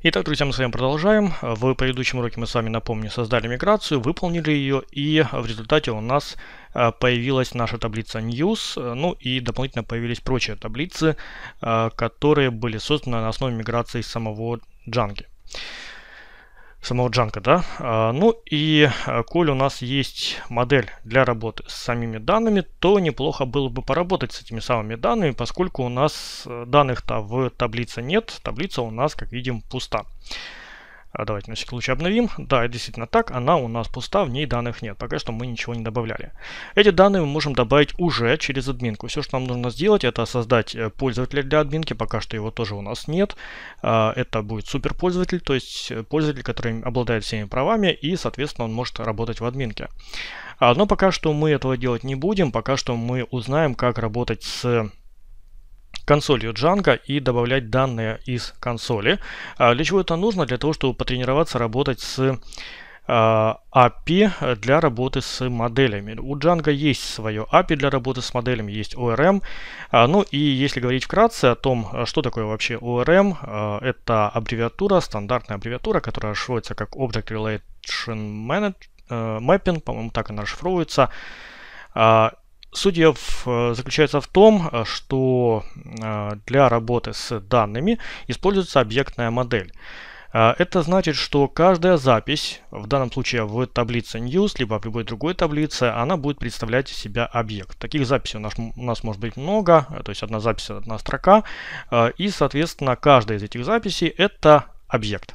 Итак, друзья, мы с вами продолжаем. В предыдущем уроке мы с вами, напомню, создали миграцию, выполнили ее, и в результате у нас э, появилась наша таблица News, э, ну и дополнительно появились прочие таблицы, э, которые были созданы на основе миграции самого Django самого джанка, да. А, ну и а, коль у нас есть модель для работы с самими данными, то неплохо было бы поработать с этими самыми данными, поскольку у нас э, данных-то в таблице нет, таблица у нас, как видим, пуста. А, давайте на всякий случай обновим. Да, действительно так, она у нас пуста, в ней данных нет. Пока что мы ничего не добавляли. Эти данные мы можем добавить уже через админку. Все, что нам нужно сделать, это создать э, пользователя для админки. Пока что его тоже у нас нет. А, это будет суперпользователь, то есть э, пользователь, который обладает всеми правами и, соответственно, он может работать в админке. А, но пока что мы этого делать не будем. Пока что мы узнаем, как работать с консолью Django и добавлять данные из консоли. А для чего это нужно? Для того, чтобы потренироваться работать с а, API для работы с моделями. У Django есть свое API для работы с моделями, есть ORM. А, ну и если говорить вкратце о том, что такое вообще ORM, это аббревиатура, стандартная аббревиатура, которая расшифровывается как Object Relation Manage, э, Mapping, по-моему, так она расшифровывается. Суть ее э, заключается в том, э, что э, для работы с данными используется объектная модель. Это значит, что каждая запись, в данном случае в таблице News, либо в любой другой таблице, она будет представлять из себя объект. Таких записей у нас, у нас может быть много, то есть одна запись, одна строка. И, соответственно, каждая из этих записей это объект.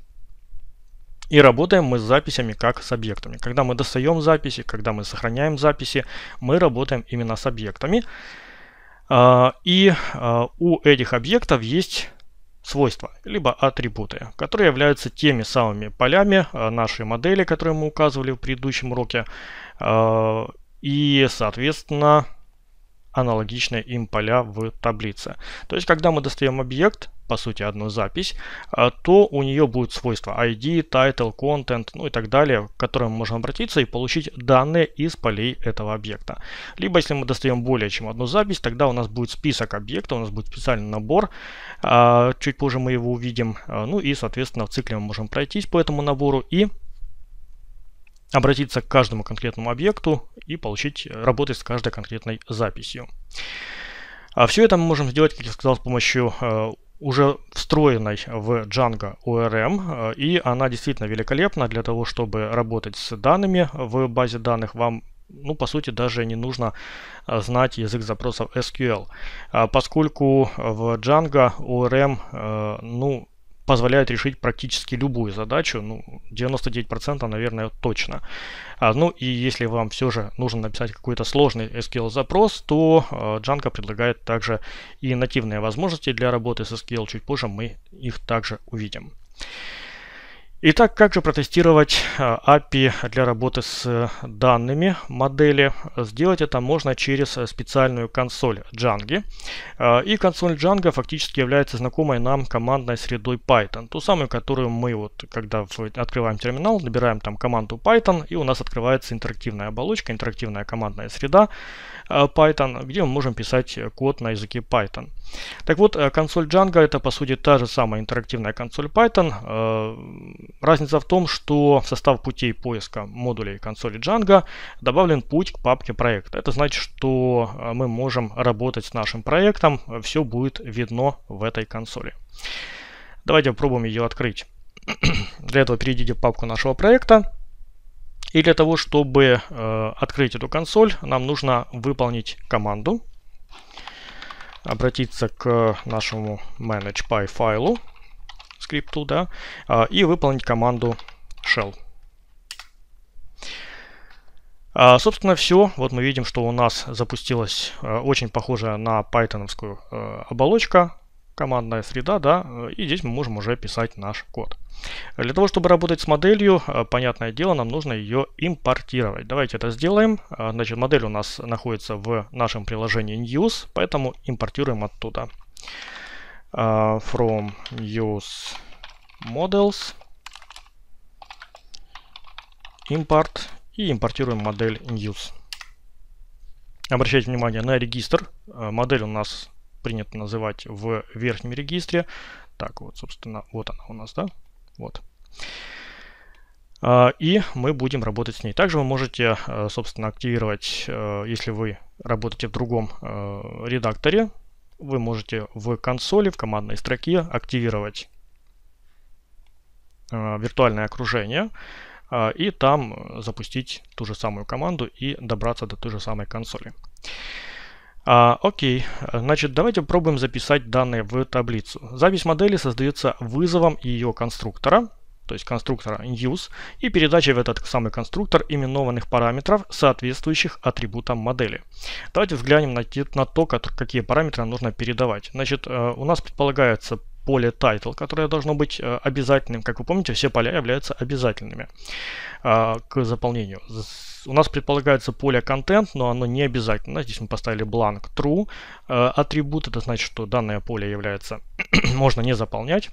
И работаем мы с записями как с объектами. Когда мы достаем записи, когда мы сохраняем записи, мы работаем именно с объектами. А, и а, у этих объектов есть свойства, либо атрибуты, которые являются теми самыми полями а, нашей модели, которые мы указывали в предыдущем уроке. И, соответственно, аналогичные им поля в таблице. То есть, когда мы достаем объект, по сути, одну запись, э, то у нее будут свойства ID, title, content, ну и так далее, к которым мы можем обратиться и получить данные из полей этого объекта. Либо, если мы достаем более чем одну запись, тогда у нас будет список объектов, у нас будет специальный набор, э, чуть позже мы его увидим, э, ну и, соответственно, в цикле мы можем пройтись по этому набору и обратиться к каждому конкретному объекту и получить э, работать с каждой конкретной записью. А все это мы можем сделать, как я сказал, с помощью э, уже встроенной в Django ORM, э, и она действительно великолепна для того, чтобы работать с данными в базе данных. Вам ну, по сути, даже не нужно знать язык запросов SQL, а поскольку в Django ORM, ну, позволяют решить практически любую задачу, ну, 99% наверное точно. А, ну и если вам все же нужно написать какой-то сложный SQL запрос, то Django а, предлагает также и нативные возможности для работы с SQL, чуть позже мы их также увидим. Итак, как же протестировать э, API для работы с э, данными модели? Сделать это можно через э, специальную консоль Django. И консоль Django фактически является знакомой нам командной средой Python. Ту самую, которую мы вот, когда открываем терминал, набираем там команду Python, и у нас открывается интерактивная оболочка, интерактивная командная среда Python, где мы можем писать код на языке Python. Так вот, э, консоль Django это по сути та же самая интерактивная консоль Python. Э, разница в том, что в состав путей поиска модулей консоли Django добавлен путь к папке проекта. Это значит, что э, мы можем работать с нашим проектом, все будет видно в этой консоли. Давайте попробуем ее открыть. Для этого перейдите в папку нашего проекта. И для того, чтобы э, открыть эту консоль, нам нужно выполнить команду обратиться к нашему manage.py файлу, скрипту, да, а, и выполнить команду shell. А, собственно, все. Вот мы видим, что у нас запустилась э, очень похожая на пайтоновскую э, оболочка командная среда, да, э, и здесь мы можем уже писать наш код. Для того, чтобы работать с моделью, э, понятное дело, нам нужно ее импортировать. Давайте это сделаем. Э, значит, модель у нас находится в нашем приложении News, поэтому импортируем оттуда. From News Models Import и импортируем модель News. Обращайте внимание на регистр. Модель у нас принято называть в верхнем регистре. Так вот, собственно, вот она у нас, да? Вот. А, и мы будем работать с ней. Также вы можете, а, собственно, активировать, а, если вы работаете в другом редакторе, вы можете в консоли, в командной строке активировать виртуальное окружение и там запустить ту же самую команду и добраться до той же самой консоли. А, окей, значит давайте попробуем записать данные в таблицу. Запись модели создается вызовом ее конструктора, то есть конструктора use, и передачей в этот самый конструктор именованных параметров, соответствующих атрибутам модели. Давайте взглянем на, на то, как, какие параметры нужно передавать. Значит, э, у нас предполагается поле title, которое должно быть э, обязательным. Как вы помните, все поля являются обязательными э, к заполнению у нас предполагается поле контент, но оно не обязательно. Здесь мы поставили бланк true э, атрибут. Это значит, что данное поле является можно не заполнять.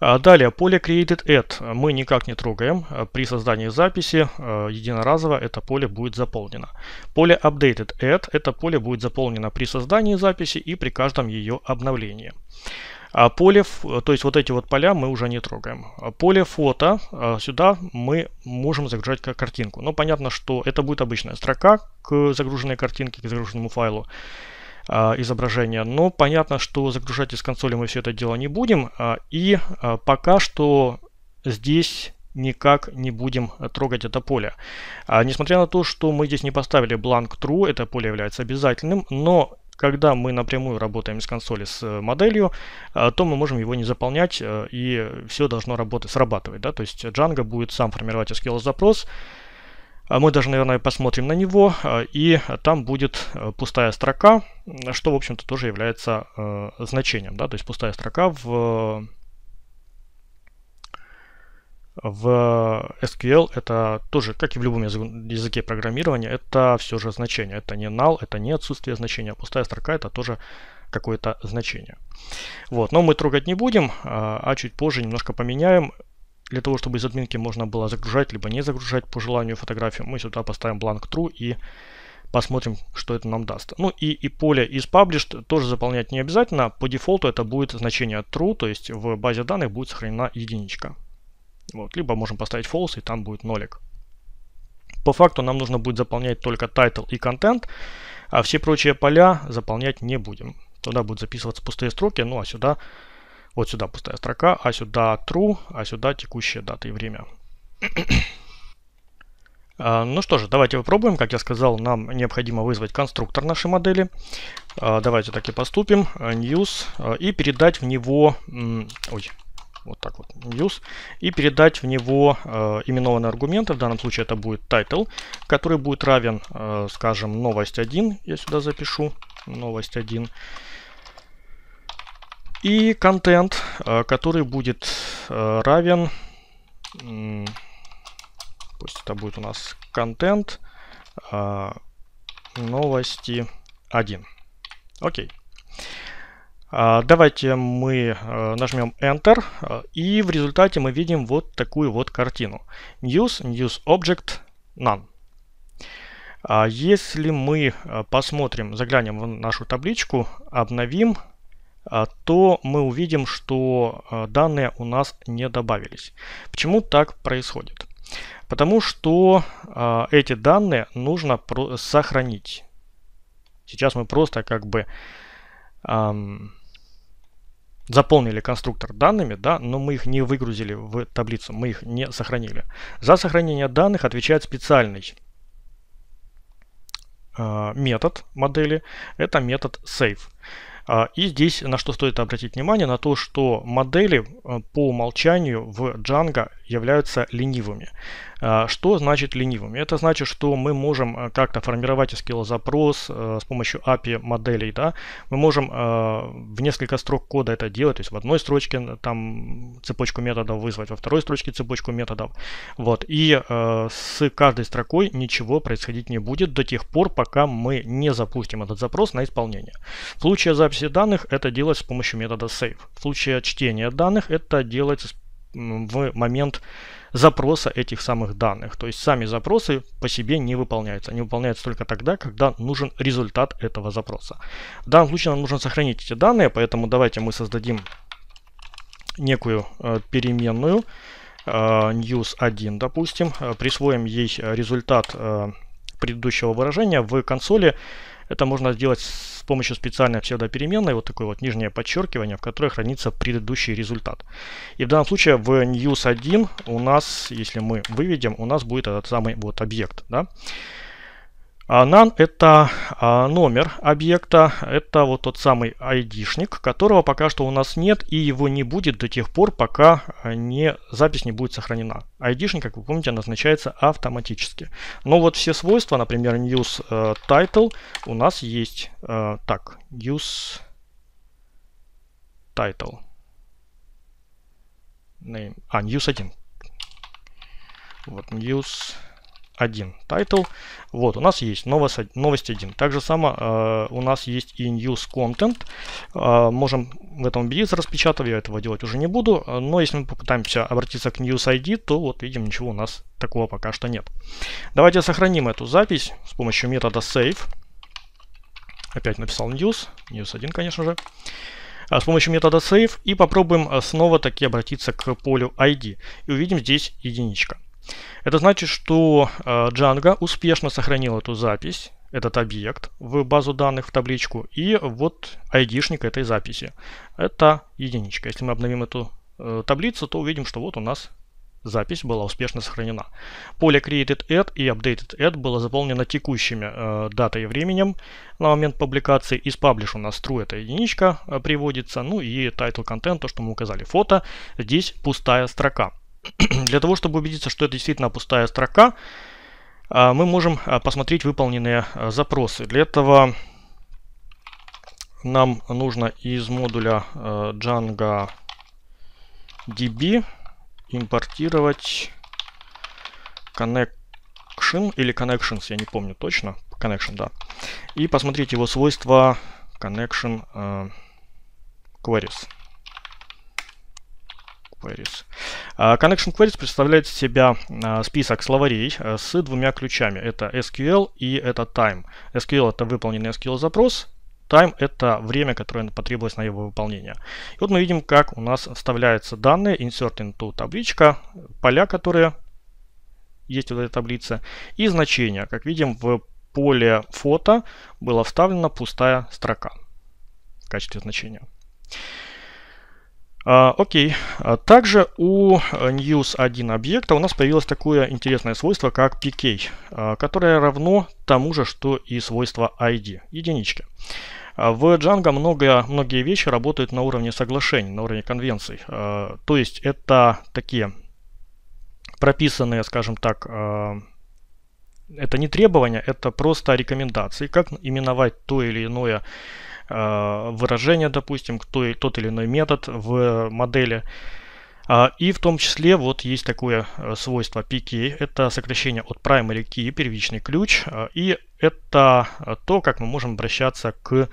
А далее, поле created at мы никак не трогаем. При создании записи э, единоразово это поле будет заполнено. Поле updated at это поле будет заполнено при создании записи и при каждом ее обновлении. А поле, то есть вот эти вот поля мы уже не трогаем. А поле фото, а сюда мы можем загружать как картинку. Но ну, понятно, что это будет обычная строка к загруженной картинке, к загруженному файлу а, изображения. Но понятно, что загружать из консоли мы все это дело не будем. И пока что здесь никак не будем трогать это поле. А, несмотря на то, что мы здесь не поставили бланк true, это поле является обязательным, но когда мы напрямую работаем с консоли с э, моделью, э, то мы можем его не заполнять, э, и все должно работать, срабатывать. Да? То есть Django будет сам формировать SQL-запрос, а мы даже, наверное, посмотрим на него, и там будет пустая строка, что, в общем-то, тоже является значением. Да? То есть пустая строка в в SQL это тоже, как и в любом языке программирования, это все же значение. Это не null, это не отсутствие значения. Пустая строка это тоже какое-то значение. Вот, но мы трогать не будем, а, а чуть позже немножко поменяем. Для того, чтобы из админки можно было загружать, либо не загружать по желанию фотографию, мы сюда поставим blank true и посмотрим, что это нам даст. Ну и, и поле из published тоже заполнять не обязательно. По дефолту это будет значение true, то есть в базе данных будет сохранена единичка. Вот. Либо можем поставить false, и там будет нолик. По факту нам нужно будет заполнять только title и content, а все прочие поля заполнять не будем. Туда будут записываться пустые строки, ну а сюда, вот сюда пустая строка, а сюда true, а сюда текущая дата и время. А, ну что же, давайте попробуем. Как я сказал, нам необходимо вызвать конструктор нашей модели. А, давайте так и поступим. News. А, и передать в него... Ой, вот так вот, use, и передать в него э, именованный аргумент, в данном случае это будет title, который будет равен, э, скажем, новость 1, я сюда запишу, новость 1, и контент, э, который будет э, равен, э, пусть это будет у нас контент, э, новости 1. Окей. А, давайте мы э, нажмем Enter, э, и в результате мы видим вот такую вот картину. News, News Object, None. А, если мы э, посмотрим, заглянем в нашу табличку, обновим, то мы увидим, что данные у нас не добавились. Почему так происходит? Потому что эти данные нужно сохранить. Сейчас мы просто как бы заполнили конструктор данными, да, но мы их не выгрузили в таблицу, мы их не сохранили. За сохранение данных отвечает специальный э, метод модели, это метод save. А, и здесь на что стоит обратить внимание, на то, что модели э, по умолчанию в Django являются ленивыми. А, что значит ленивыми? Это значит, что мы можем э, как-то формировать SQL-запрос э, с помощью API моделей. Да? Мы можем э, в несколько строк кода это делать, то есть в одной строчке там цепочку методов вызвать, во второй строчке цепочку методов. Вот. И с каждой строкой ничего происходить не будет до тех пор, пока мы не запустим этот запрос на исполнение. В случае записи данных это делать с помощью метода save. В случае чтения данных это делать с в момент запроса этих самых данных. То есть сами запросы по себе не выполняются. Они выполняются только тогда, когда нужен результат этого запроса. В данном случае нам нужно сохранить эти данные, поэтому давайте мы создадим некую э, переменную э, news1, допустим, э, присвоим ей результат э, предыдущего выражения в консоли это можно сделать с помощью специальной псевдопеременной, вот такое вот нижнее подчеркивание, в которой хранится предыдущий результат. И в данном случае в news1 у нас, если мы выведем, у нас будет этот самый вот объект. Да? NaN а это а, номер объекта, это вот тот самый ID-шник, которого пока что у нас нет и его не будет до тех пор, пока а, не, запись не будет сохранена. ID-шник, как вы помните, назначается автоматически. Но вот все свойства, например, news э, title у нас есть. Э, так, news title. Name. А, news 1. Вот news 1 title. Вот, у нас есть новость, новость 1. также же само э, у нас есть и news content. Э, можем в этом убедиться, распечатав, я этого делать уже не буду. Но если мы попытаемся обратиться к news ID, то вот видим, ничего у нас такого пока что нет. Давайте сохраним эту запись с помощью метода save. Опять написал news, news 1, конечно же э, с помощью метода save и попробуем э, снова таки обратиться к полю ID. И увидим здесь единичка. Это значит, что э, Django успешно сохранил эту запись, этот объект в базу данных, в табличку, и вот ID-шник этой записи. Это единичка. Если мы обновим эту э, таблицу, то увидим, что вот у нас запись была успешно сохранена. Поле created ad и updated ad было заполнено текущими э, датой и временем на момент публикации. Из publish у нас true, это единичка э, приводится. Ну и title content, то, что мы указали, фото. Здесь пустая строка. Для того, чтобы убедиться, что это действительно пустая строка, а, мы можем а, посмотреть выполненные а, запросы. Для этого нам нужно из модуля Django DB импортировать connection или connections, я не помню точно. Connection, да. И посмотреть его свойства connection queries. Queries. А, connection Queries представляет из себя а, список словарей а, с двумя ключами. Это SQL и это Time. SQL это выполненный SQL запрос, Time – это время, которое потребовалось на его выполнение. И вот мы видим, как у нас вставляются данные, insert into табличка, поля, которые есть в этой таблице, и значения. Как видим, в поле фото была вставлена пустая строка в качестве значения. А, окей. А также у э, news1 объекта у нас появилось такое интересное свойство, как pk, а, которое равно тому же, что и свойство id, единичка. В Django много, многие вещи работают на уровне соглашений, на уровне конвенций. А, то есть это такие прописанные, скажем так, это не требования, это просто рекомендации, как именовать то или иное Э, выражение, допустим, кто, и тот или иной метод в модели. А, и в том числе вот есть такое э, свойство PK, это сокращение от primary key, первичный ключ, а, и это то, как мы можем обращаться к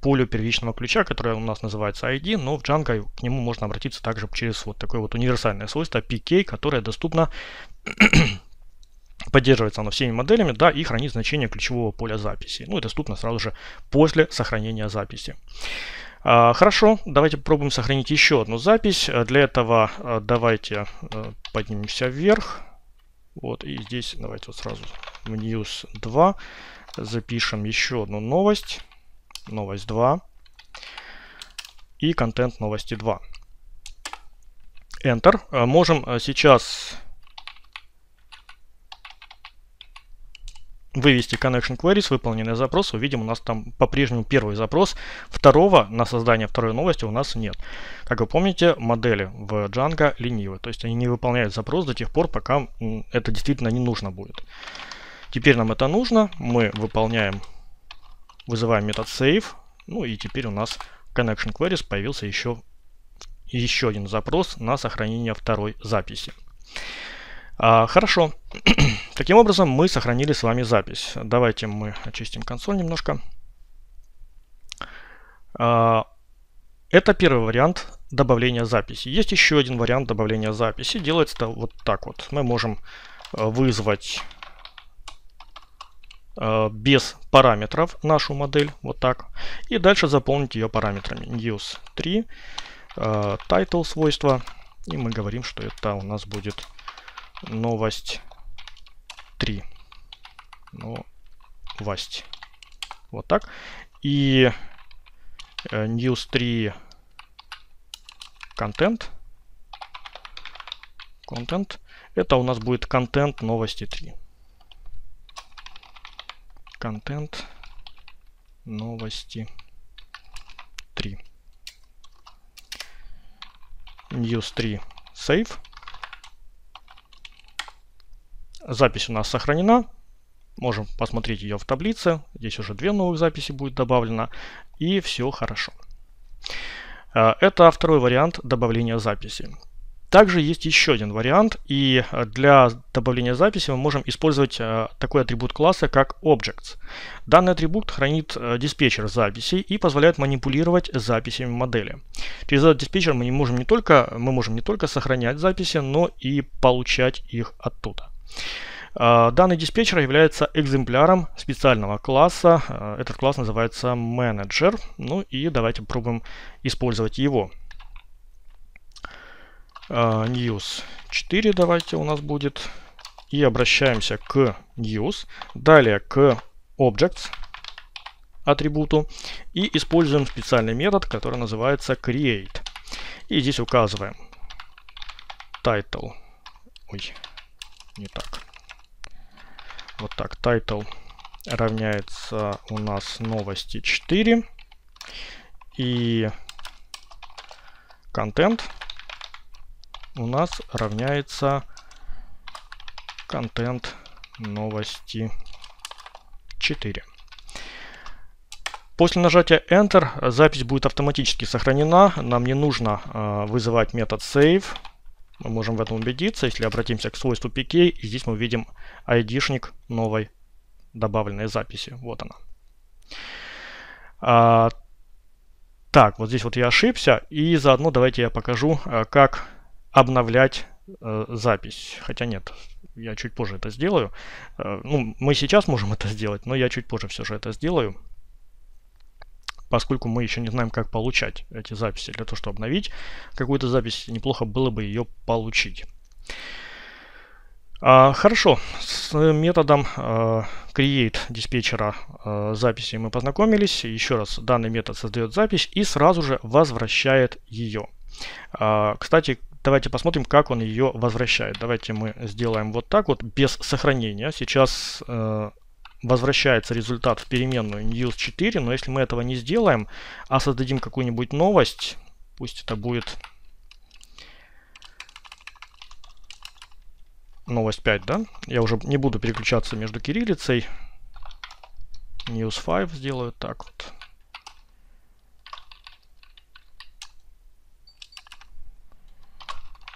полю первичного ключа, которое у нас называется ID, но в Django к нему можно обратиться также через вот такое вот универсальное свойство PK, которое доступно Поддерживается оно всеми моделями, да, и хранит значение ключевого поля записи. Ну и доступно сразу же после сохранения записи. А, хорошо, давайте попробуем сохранить еще одну запись. Для этого а, давайте а, поднимемся вверх. Вот, и здесь давайте вот сразу в News 2 запишем еще одну новость. Новость 2. И контент новости 2. Enter. Можем сейчас вывести connection queries, выполненный запрос, увидим, у нас там по-прежнему первый запрос, второго на создание второй новости у нас нет. Как вы помните, модели в Django ленивы, то есть они не выполняют запрос до тех пор, пока это действительно не нужно будет. Теперь нам это нужно, мы выполняем, вызываем метод save, ну и теперь у нас connection queries появился еще, еще один запрос на сохранение второй записи. А, хорошо. Таким образом, мы сохранили с вами запись. Давайте мы очистим консоль немножко. А, это первый вариант добавления записи. Есть еще один вариант добавления записи. Делается это вот так вот. Мы можем э, вызвать э, без параметров нашу модель, вот так. И дальше заполнить ее параметрами. News 3, э, title свойства. И мы говорим, что это у нас будет новость 3. Новость. Ну, вот так. И news э, 3 контент. Контент. Это у нас будет контент новости 3. Контент новости 3. News 3 save. Запись у нас сохранена. Можем посмотреть ее в таблице. Здесь уже две новых записи будет добавлено. И все хорошо. Э, это второй вариант добавления записи. Также есть еще один вариант, и э, для добавления записи мы можем использовать э, такой атрибут класса, как Objects. Данный атрибут хранит диспетчер записей и позволяет манипулировать записями модели. Через этот диспетчер мы, не можем, не только, мы можем не только сохранять записи, но и получать их оттуда. Э, данный диспетчер является экземпляром специального класса. Э, этот класс называется менеджер. Ну и давайте попробуем использовать его. Э, news 4 давайте у нас будет. И обращаемся к News. Далее к Objects атрибуту. И используем специальный метод, который называется create. И здесь указываем title. Ой, не так. Вот так, title равняется у нас новости 4. И контент у нас равняется контент новости 4. После нажатия Enter запись будет автоматически сохранена. Нам не нужно э, вызывать метод save. Мы можем в этом убедиться, если обратимся к свойству PK, и здесь мы видим ID-шник новой добавленной записи. Вот она. А, так, вот здесь вот я ошибся, и заодно давайте я покажу, а, как обновлять э, запись. Хотя нет, я чуть позже это сделаю. Э, ну, мы сейчас можем это сделать, но я чуть позже все же это сделаю поскольку мы еще не знаем, как получать эти записи. Для того, чтобы обновить какую-то запись, неплохо было бы ее получить. А, хорошо, с методом а, create диспетчера а, записи мы познакомились. Еще раз, данный метод создает запись и сразу же возвращает ее. А, кстати, давайте посмотрим, как он ее возвращает. Давайте мы сделаем вот так вот, без сохранения. Сейчас а, возвращается результат в переменную news4, но если мы этого не сделаем, а создадим какую-нибудь новость, пусть это будет новость 5, да? Я уже не буду переключаться между кириллицей. News 5 сделаю так вот.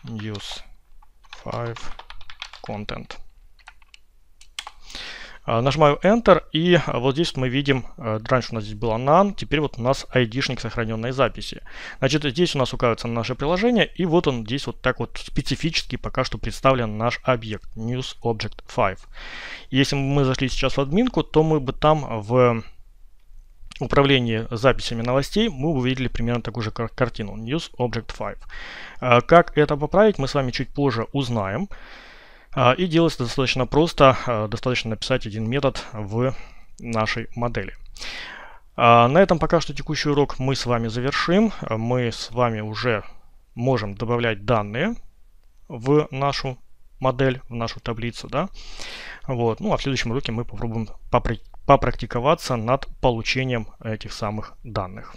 News 5 content. А, нажимаю Enter, и а, вот здесь мы видим, а, раньше у нас здесь было NaN, теперь вот у нас ID-шник сохраненной записи. Значит, здесь у нас указывается на наше приложение, и вот он здесь вот так вот специфически пока что представлен наш объект, News Object 5. Если мы зашли сейчас в админку, то мы бы там в управлении записями новостей мы увидели примерно такую же кар картину News Object 5. Как это поправить, мы с вами чуть позже узнаем. А, и делается достаточно просто, а, достаточно написать один метод в нашей модели. А, на этом пока что текущий урок мы с вами завершим. Мы с вами уже можем добавлять данные в нашу модель, в нашу таблицу. Да? Вот. Ну а в следующем уроке мы попробуем попрактиковаться над получением этих самых данных.